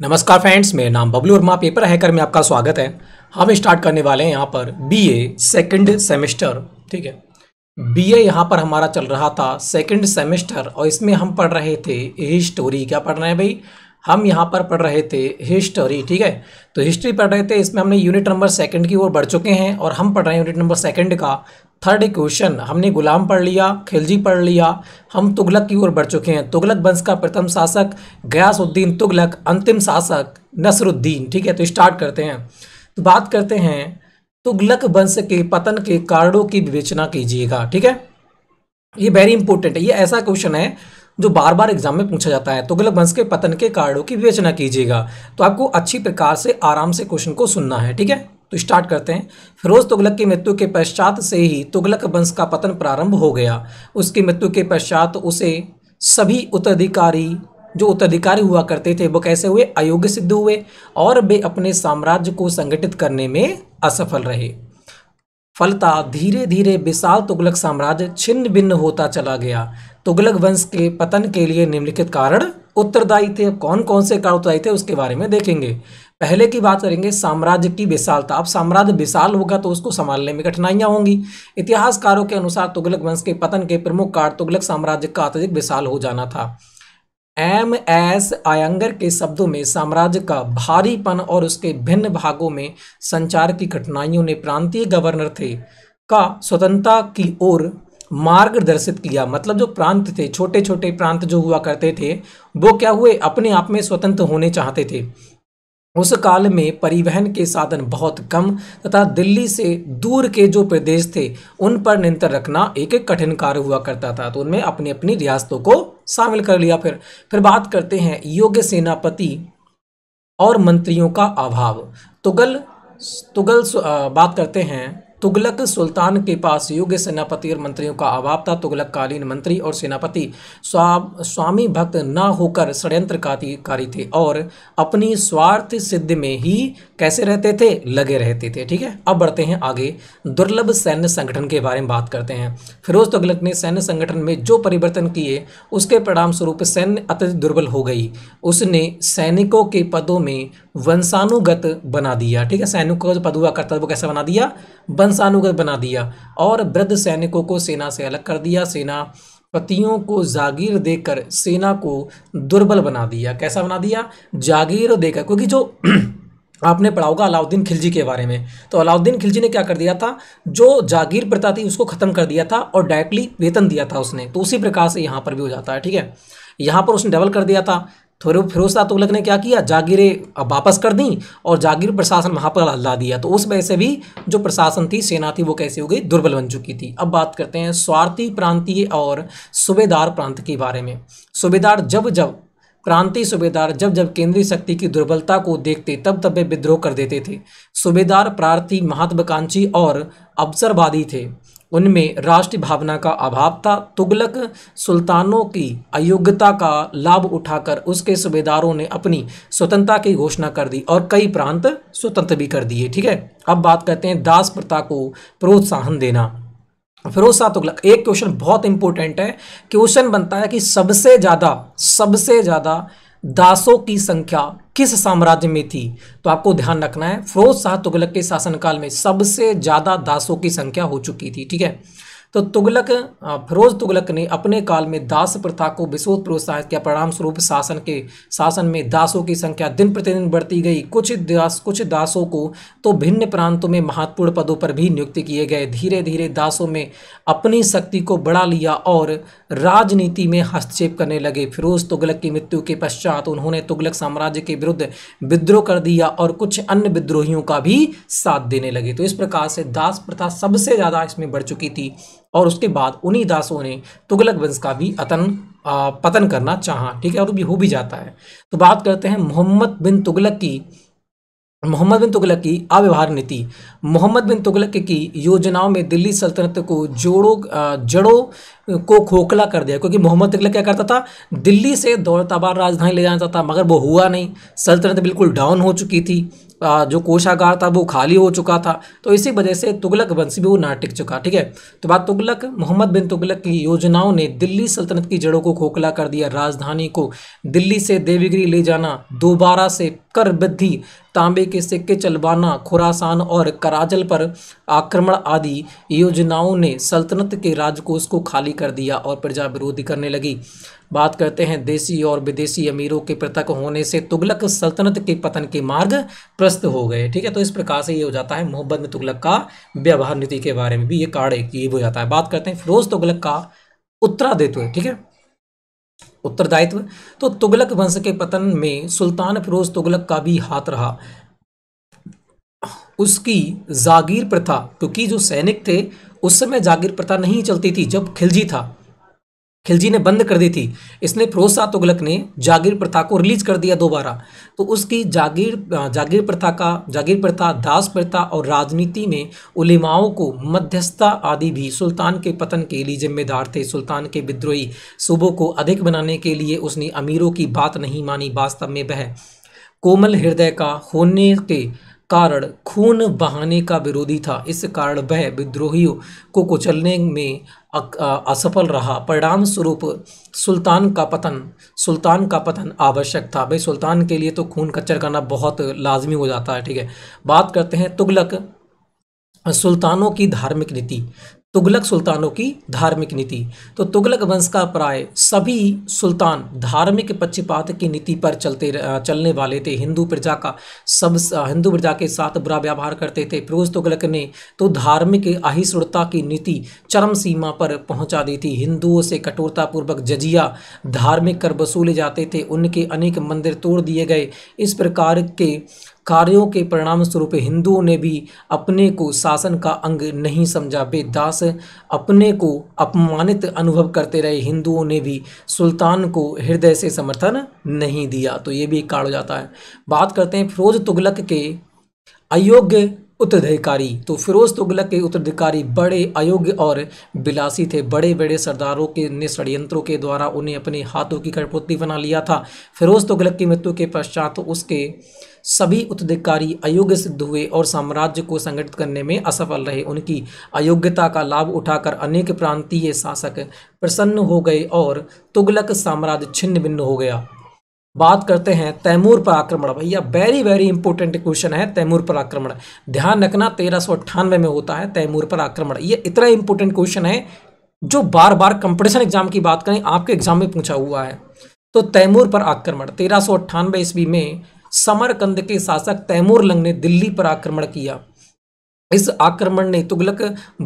नमस्कार फ्रेंड्स मेरा नाम बबलू वर्मा पेपर हैकर में आपका स्वागत है हम स्टार्ट करने वाले हैं यहाँ पर बी ए सेकेंड सेमेस्टर ठीक है बी ए यहाँ पर हमारा चल रहा था सेकेंड सेमेस्टर और इसमें हम पढ़ रहे थे हिस्टोरी क्या पढ़ रहे हैं भाई हम यहाँ पर पढ़ रहे थे हिस्टोरी ठीक है तो हिस्ट्री पढ़ रहे थे इसमें हमने यूनिट नंबर सेकंड की ओर बढ़ चुके हैं और हम पढ़ रहे हैं यूनिट नंबर सेकंड का थर्ड क्वेश्चन हमने गुलाम पढ़ लिया खिलजी पढ़ लिया हम तुगलक की ओर बढ़ चुके हैं तुगलक वंश का प्रथम शासक गयासुद्दीन तुगलक अंतिम शासक नसरुद्दीन ठीक है तो स्टार्ट करते हैं तो बात करते हैं तुगलक वंश के पतन के कारणों की विवेचना कीजिएगा ठीक है ये वेरी इंपॉर्टेंट है ये ऐसा क्वेश्चन है जो बार बार एग्जाम में पूछा जाता है तुगलक वंश के पतन के कारणों की विवेचना कीजिएगा तो आपको अच्छी प्रकार से आराम से क्वेश्चन को सुनना है ठीक है तो स्टार्ट करते हैं फिरोज तुगलक की मृत्यु के पश्चात से ही तुगलक वंश का पतन प्रारंभ हो गया उसकी मृत्यु के पश्चात उसे सभी उत्तराधिकारी जो उत्तराधिकारी हुआ करते थे वो कैसे हुए अयोग्य सिद्ध हुए और वे अपने साम्राज्य को संगठित करने में असफल रहे फलता धीरे धीरे विशाल तुगलक साम्राज्य छिन्न भिन्न होता चला गया तुगलक वंश के पतन के लिए निम्नलिखित कारण उत्तरदायी थे कौन कौन से कारण उत्तरदायी थे उसके बारे में देखेंगे पहले की बात करेंगे साम्राज्य की विशालता अब साम्राज्य विशाल होगा तो उसको संभालने में कठिनाइयां होंगी इतिहासकारों के अनुसार तुगलक वंश के पतन के प्रमुख कारण तुगलक साम्राज्य का अत्यधिक विशाल हो जाना था एम एस आयंगर के शब्दों में साम्राज्य का भारीपन और उसके भिन्न भागों में संचार की कठिनाइयों ने प्रांतीय गवर्नर थे का स्वतंत्रता की ओर मार्ग दर्शित किया मतलब जो प्रांत थे छोटे छोटे प्रांत जो हुआ करते थे वो क्या हुए अपने आप में स्वतंत्र होने चाहते थे उस काल में परिवहन के साधन बहुत कम तथा दिल्ली से दूर के जो प्रदेश थे उन पर नियंत्रण रखना एक एक कठिन कार्य हुआ करता था तो उनमें अपनी अपनी रियासतों को शामिल कर लिया फिर फिर बात करते हैं योग्य सेनापति और मंत्रियों का अभाव तुगल तुगल बात करते हैं तुगलक सुल्तान के पास योग्य सेनापति और मंत्रियों का अभाव था तुगलक कालीन मंत्री और सेनापति स्वामी भक्त न होकर षड्यंत्रकारी थे और अपनी स्वार्थ सिद्ध में ही कैसे रहते थे लगे रहते थे ठीक है अब बढ़ते हैं आगे दुर्लभ सैन्य संगठन के बारे में बात करते हैं फिरोज तुगलक ने सैन्य संगठन में जो परिवर्तन किए उसके परिणाम स्वरूप सैन्य अत्यधिक दुर्बल हो गई उसने सैनिकों के पदों में वंशानुगत बना दिया ठीक है सैनिक का जो पद हुआ कर्तव्य कैसा बना दिया वंशानुगत बना दिया और वृद्ध सैनिकों को सेना से अलग कर दिया सेना पतियों को जागीर देकर सेना को दुर्बल बना दिया कैसा बना दिया जागीर देकर क्योंकि जो आपने पढ़ा होगा अलाउद्दीन खिलजी के बारे में तो अलाउद्दीन खिलजी ने क्या कर दिया था जो जागीर प्रथा थी उसको ख़त्म कर दिया था और डायरेक्टली वेतन दिया था उसने तो उसी प्रकार से यहाँ पर भी हो जाता है ठीक है यहाँ पर उसने डबल कर दिया था थोड़े फिरोज शाह तुगलक ने क्या किया जागीरें वापस कर दी और जागीर प्रशासन वहाँ पर ला दिया तो उस वजह से भी जो प्रशासन थी सेना थी वो कैसे हो गई दुर्बल बन चुकी थी अब बात करते हैं स्वार्थी प्रांतीय और सूबेदार प्रांत के बारे में सूबेदार जब जब प्रांतीय सूबेदार जब जब केंद्रीय शक्ति की दुर्बलता को देखते तब तब वे विद्रोह कर देते थे सूबेदार प्रार्थी महत्वाकांक्षी और अवसरवादी थे उनमें राष्ट्रीय भावना का अभाव था तुगलक सुल्तानों की अयोग्यता का लाभ उठाकर उसके सूबेदारों ने अपनी स्वतंत्रता की घोषणा कर दी और कई प्रांत स्वतंत्र भी कर दिए ठीक है अब बात करते हैं दास प्रथा को प्रोत्साहन देना फिरोज शाह तुगलक एक क्वेश्चन बहुत इंपॉर्टेंट है क्वेश्चन बनता है कि सबसे ज़्यादा सबसे ज़्यादा दासों की संख्या किस साम्राज्य में थी तो आपको ध्यान रखना है फिरोज शाह तुगलक के शासनकाल में सबसे ज़्यादा दासों की संख्या हो चुकी थी ठीक है तो तुगलक फिरोज तुगलक ने अपने काल में दास प्रथा को विशोध प्रोत्साहित किया परिणाम स्वरूप शासन के शासन में दासों की संख्या दिन प्रतिदिन बढ़ती गई कुछ दास कुछ दासों को तो भिन्न प्रांतों में महत्वपूर्ण पदों पर भी नियुक्त किए गए धीरे धीरे दासों में अपनी शक्ति को बढ़ा लिया और राजनीति में हस्तक्षेप करने लगे फिरोज तुगलक की मृत्यु के पश्चात उन्होंने तुगलक साम्राज्य के विरुद्ध विद्रोह कर दिया और कुछ अन्य विद्रोहियों का भी साथ देने लगे तो इस प्रकार से दास प्रथा सबसे ज़्यादा इसमें बढ़ चुकी थी और उसके बाद उन्हीं दासों ने तुगलक वंश का भी अतन पतन करना चाहा ठीक है और भी हो भी जाता है तो बात करते हैं मोहम्मद बिन तुगलक की मोहम्मद बिन तुगलक की अव्यवहार नीति मोहम्मद बिन तुगलक की योजनाओं में दिल्ली सल्तनत को जोड़ो जड़ों को खोखला कर दिया क्योंकि मोहम्मद तुगलक क्या करता था दिल्ली से दौलताबाद राजधानी ले जाना चाहता था मगर वो हुआ नहीं सल्तनत बिल्कुल डाउन हो चुकी थी जो कोषागार था वो खाली हो चुका था तो इसी वजह से तुगलक वंश भी वो ना टिक चुका ठीक है तो बात तुगलक मोहम्मद बिन तुगलक की योजनाओं ने दिल्ली सल्तनत की जड़ों को खोखला कर दिया राजधानी को दिल्ली से देवीगिरी ले जाना दोबारा से कर वृद्धि तांबे के सिक्के चलवाना खुरासान और कराजल पर आक्रमण आदि योजनाओं ने सल्तनत के राजकोष को खाली कर दिया और प्रजा विरोधी करने लगी बात करते हैं देशी और विदेशी अमीरों के पृथक होने से तुगलक सल्तनत के पतन के मार्ग त्रस्त हो गए ठीक है तो इस प्रकार से ये हो जाता है मोहम्मद में तुगलक का व्यवहार नीति के बारे में भी ये कार्ड एक ये हो जाता है बात करते हैं फिरोज तुगलक का उत्तरादित्व ठीक है उत्तरदायित्व तो तुगलक वंश के पतन में सुल्तान फिरोज तुगलक का भी हाथ रहा उसकी जागीर प्रथा क्योंकि जो सैनिक थे उस समय जागीर प्रथा नहीं चलती थी जब खिलजी था खिलजी ने बंद कर दी थी इसने फिरोजा तुगलक ने जागीर प्रथा को रिलीज कर दिया दोबारा तो उसकी जागीर जागीर प्रथा का जागीर प्रथा दास प्रथा और राजनीति में उलिमाओं को मध्यस्थता आदि भी सुल्तान के पतन के लिए जिम्मेदार थे सुल्तान के विद्रोही सूबों को अधिक बनाने के लिए उसने अमीरों की बात नहीं मानी वास्तव में वह कोमल हृदय का होने के कारण खून बहाने का विरोधी था इस कारण वह विद्रोहियों को कुचलने में असफल रहा परिणाम स्वरूप सुल्तान का पतन सुल्तान का पतन आवश्यक था भाई सुल्तान के लिए तो खून कच्चर करना बहुत लाजमी हो जाता है ठीक है बात करते हैं तुगलक सुल्तानों की धार्मिक नीति तुगलक सुल्तानों की धार्मिक नीति तो तुगलक वंश का प्राय सभी सुल्तान धार्मिक पक्षपात की नीति पर चलते चलने वाले थे हिंदू प्रजा का सब हिंदू प्रजा के साथ बुरा व्यवहार करते थे फिरोज तुगलक ने तो धार्मिक अहिष्णुता की नीति चरम सीमा पर पहुंचा दी थी हिंदुओं से कठोरतापूर्वक जजिया धार्मिक कर वसूले जाते थे उनके अनेक मंदिर तोड़ दिए गए इस प्रकार के कार्यों के परिणाम स्वरूप हिंदुओं ने भी अपने को शासन का अंग नहीं समझा वे दास अपने को अपमानित अनुभव करते रहे हिंदुओं ने भी सुल्तान को हृदय से समर्थन नहीं दिया तो ये भी एक कारण हो जाता है बात करते हैं फिरोज तुगलक के अयोग्य उत्तराधिकारी तो फिरोज़ तुगलक के उत्तराधिकारी बड़े अयोग्य और बिलासी थे बड़े बड़े सरदारों के ने षडयंत्रों के द्वारा उन्हें अपने हाथों की कठपुतली बना लिया था फिरोज़ तुगलक की मृत्यु के पश्चात उसके सभी उत्तराधिकारी अयोग्य सिद्ध हुए और साम्राज्य को संगठित करने में असफल रहे उनकी अयोग्यता का लाभ उठाकर अनेक प्रांतीय शासक प्रसन्न हो गए और तुगलक साम्राज्य छिन्न भिन्न हो गया बात करते हैं तैमूर पर आक्रमण भैया वेरी वेरी इंपॉर्टेंट क्वेश्चन है तैमूर पर आक्रमण ध्यान रखना तेरह में होता है तैमूर पर आक्रमण ये इतना इंपॉर्टेंट क्वेश्चन है जो बार बार कंपटीशन एग्जाम की बात करें आपके एग्जाम में पूछा हुआ है तो तैमूर पर आक्रमण तेरह सौ ईस्वी में समरकंद के शासक तैमूर लंग ने दिल्ली पर आक्रमण किया इस आक्रमण ने तुगलक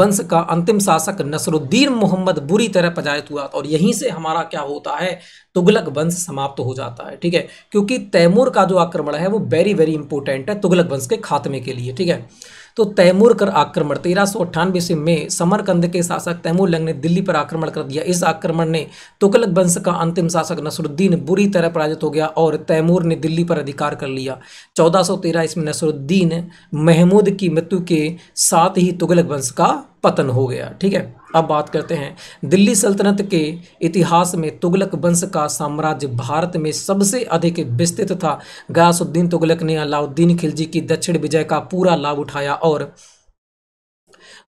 वंश का अंतिम शासक नसरुद्दीन मोहम्मद बुरी तरह पजायत हुआ और यहीं से हमारा क्या होता है तुगलक वंश समाप्त हो जाता है ठीक है क्योंकि तैमूर का जो आक्रमण है वो वेरी वेरी इंपॉर्टेंट है तुगलक वंश के खात्मे के लिए ठीक है तो तैमूर कर आक्रमण तेरह सौ अट्ठानवे ईस्वी में समरकंद के शासक तैमूर लंग ने दिल्ली पर आक्रमण कर दिया इस आक्रमण ने तुगलक वंश का अंतिम शासक नसरुद्दीन बुरी तरह पराजित हो गया और तैमूर ने दिल्ली पर अधिकार कर लिया चौदह सौ तेरह ईस्वी नसरुद्दीन महमूद की मृत्यु के साथ ही तुगलक वंश का पतन हो गया ठीक है अब बात करते हैं दिल्ली सल्तनत के इतिहास में तुगलक वंश का साम्राज्य भारत में सबसे अधिक विस्तृत था गयासुद्दीन तुगलक ने अलाउद्दीन खिलजी की दक्षिण विजय का पूरा लाभ उठाया और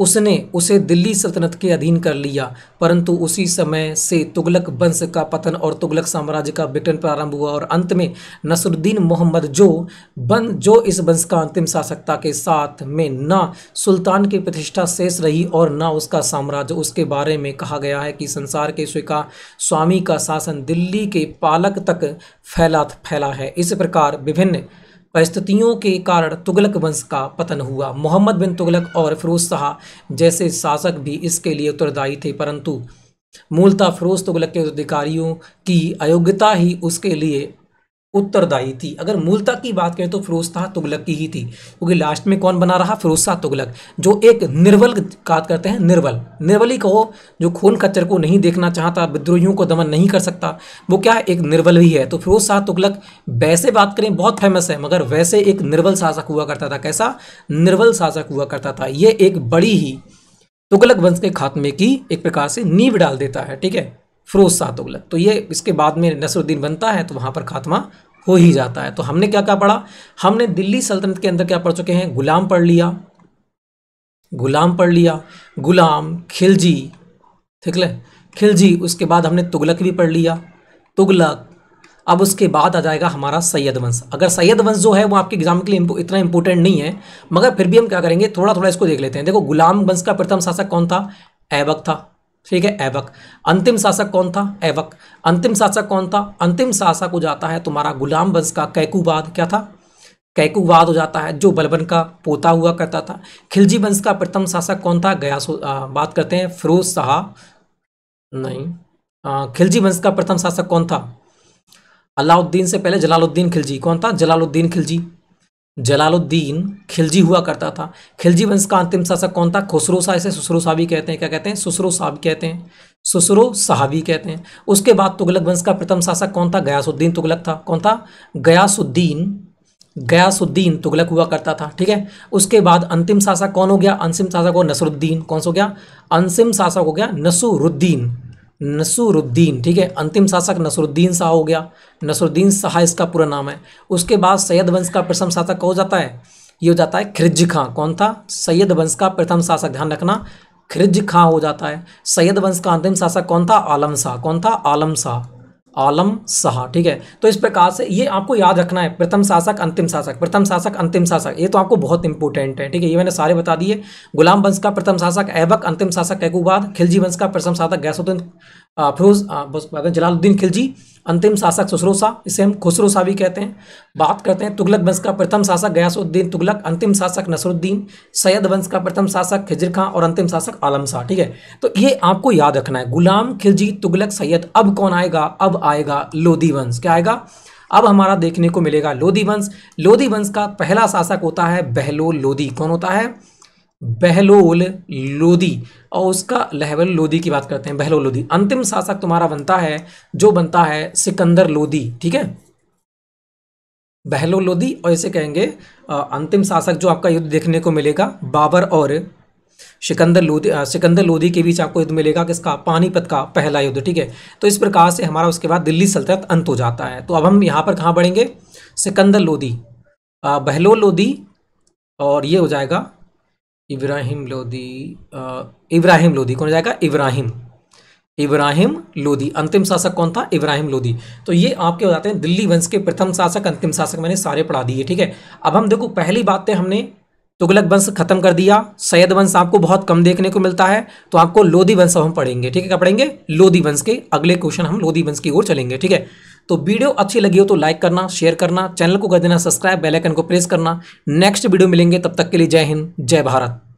उसने उसे दिल्ली सल्तनत के अधीन कर लिया परंतु उसी समय से तुगलक वंश का पतन और तुगलक साम्राज्य का विघटन प्रारंभ हुआ और अंत में नसरुद्दीन मोहम्मद जो बन जो इस वंश का अंतिम शासक था के साथ में ना सुल्तान की प्रतिष्ठा शेष रही और ना उसका साम्राज्य उसके बारे में कहा गया है कि संसार के स्वीकार स्वामी का शासन दिल्ली के पालक तक फैला फैला है इस प्रकार विभिन्न परिस्थितियों के कारण तुगलक वंश का पतन हुआ मोहम्मद बिन तुगलक और फिरोज शाह जैसे शासक भी इसके लिए उत्तरदायी थे परंतु मूलतः फिरोज तुगलक के अधिकारियों की अयोग्यता ही उसके लिए उत्तरदायी थी अगर मूलता की बात करें तो फिरोजशाह तुगलक की ही थी क्योंकि लास्ट में कौन बना रहा फिरोजशाह तुगलक जो एक निर्बल बात करते हैं निर्बल निर्बली कहो जो खून खच्चर को नहीं देखना चाहता विद्रोहियों को दमन नहीं कर सकता वो क्या है एक निर्बल ही है तो फिरोजशाह तुगलक वैसे बात करें बहुत फेमस है मगर वैसे एक निर्बल शासक हुआ करता था कैसा निर्बल शासक हुआ करता था ये एक बड़ी ही तुगलक वंश के खात्मे की एक प्रकार से नींव डाल देता है ठीक है फ़िरोज़ शाह तुगलक तो ये इसके बाद में नसरुद्दीन बनता है तो वहाँ पर खात्मा हो ही जाता है तो हमने क्या क्या पढ़ा हमने दिल्ली सल्तनत के अंदर क्या पढ़ चुके हैं गुलाम पढ़ लिया गुलाम पढ़ लिया गुलाम खिलजी ठीक है खिलजी उसके बाद हमने तुगलक भी पढ़ लिया तुगलक अब उसके बाद आ जाएगा हमारा सैयद वंश अगर सैयद वंश जो है वो आपके एग्जाम के लिए इतना इंपॉर्टेंट नहीं है मगर फिर भी हम क्या करेंगे थोड़ा थोड़ा इसको देख लेते हैं देखो गुलाम वंश का प्रथम शासक कौन था ऐबक था ठीक है एवक अंतिम शासक कौन था एवक अंतिम शासक कौन था अंतिम शासक हो जाता है तुम्हारा गुलाम वंश का कैकुबाद क्या था कैकुबाद हो जाता है जो बलबन का पोता हुआ करता था खिलजी वंश का प्रथम शासक कौन था गयास बात करते हैं फिरोज शाह नहीं आ, खिलजी वंश का प्रथम शासक कौन था अलाउद्दीन से पहले जलालुद्दीन खिलजी कौन था जलालुद्दीन खिलजी जलालुद्दीन खिलजी हुआ करता था खिलजी वंश का अंतिम शासक कौन था खुसरो शाह इसे सुसरो शाह भी कहते हैं क्या कहते हैं सुसरो शाह कहते हैं सुसरो साहबी कहते हैं उसके बाद तुगलक वंश का प्रथम शासक कौन था गयासुद्दीन तुगलक था कौन था गयासुद्दीन गयासुद्दीन तुगलक हुआ करता था ठीक है उसके बाद अंतिम शासक कौन हो गया अंतिम शासक हो नसरुद्दीन कौन सा हो गया अंतिम शासक हो गया नसरुद्दीन नसरुद्दीन ठीक है अंतिम शासक नसरुद्दीन शाह हो गया नसरुद्दीन शाह इसका पूरा नाम है उसके बाद सैयद वंश का प्रथम शासक हो जाता है ये हो जाता है खिरज खां कौन था सैयद वंश का प्रथम शासक ध्यान रखना खिरज खां हो जाता है सैयद वंश का अंतिम शासक कौन था आलम शाह कौन था आलम शाह आलम शाह ठीक है तो इस प्रकार से ये आपको याद रखना है प्रथम शासक अंतिम शासक प्रथम शासक अंतिम शासक ये तो आपको बहुत इंपॉर्टेंट है ठीक है ये मैंने सारे बता दिए गुलाम वंश का प्रथम शासक ऐबक अंतिम शासक कैकूबाद खिलजी वंश का प्रथम शासक गैसोद्दीन फिरोज जलालुद्दीन खिलजी अंतिम शासक खुसरो शाह इसे हम खुसरो शाह भी कहते हैं बात करते हैं तुगलक वंश का प्रथम शासक गयासुद्दीन तुगलक अंतिम शासक नसरुद्दीन सैयद वंश का प्रथम शासक खिजर खां और अंतिम शासक आलम शाह ठीक है तो ये आपको याद रखना है गुलाम खिलजी तुगलक सैयद अब कौन आएगा अब आएगा लोधी वंश क्या आएगा अब हमारा देखने को मिलेगा लोधी वंश लोधी वंश का पहला शासक होता है बहलोल लोधी कौन होता है बहलोल लोदी और उसका लहबल लोदी की बात करते हैं बहलोल लोदी अंतिम शासक तुम्हारा बनता है जो बनता है सिकंदर लोदी ठीक है बहलोल लोदी और इसे कहेंगे अंतिम शासक जो आपका युद्ध देखने को मिलेगा बाबर और सिकंदर लोदी सिकंदर लोदी के बीच आपको युद्ध मिलेगा किसका पानीपत का पहला युद्ध ठीक है तो इस प्रकार से हमारा उसके बाद दिल्ली सल्तनत अंत हो जाता है तो अब हम यहाँ पर कहाँ बढ़ेंगे सिकंदर लोदी बहलो लोदी और ये हो जाएगा इब्राहिम लोदी इब्राहिम लोदी कौन जाएगा इब्राहिम इब्राहिम लोदी अंतिम शासक कौन था इब्राहिम लोदी तो ये आपके हो जाते हैं दिल्ली वंश के प्रथम शासक अंतिम शासक मैंने सारे पढ़ा दिए ठीक है अब हम देखो पहली बात है तो हमने तुगलक वंश खत्म कर दिया सैयद वंश आपको बहुत कम देखने को मिलता है तो आपको लोधी वंश हम पढ़ेंगे ठीक है क्या पढ़ेंगे लोधी वंश के अगले क्वेश्चन हम लोधी वंश की ओर चलेंगे ठीक है तो वीडियो अच्छी लगी हो तो लाइक करना शेयर करना चैनल को कर देना सब्सक्राइब बेलाइकन को प्रेस करना नेक्स्ट वीडियो मिलेंगे तब तक के लिए जय हिंद जय भारत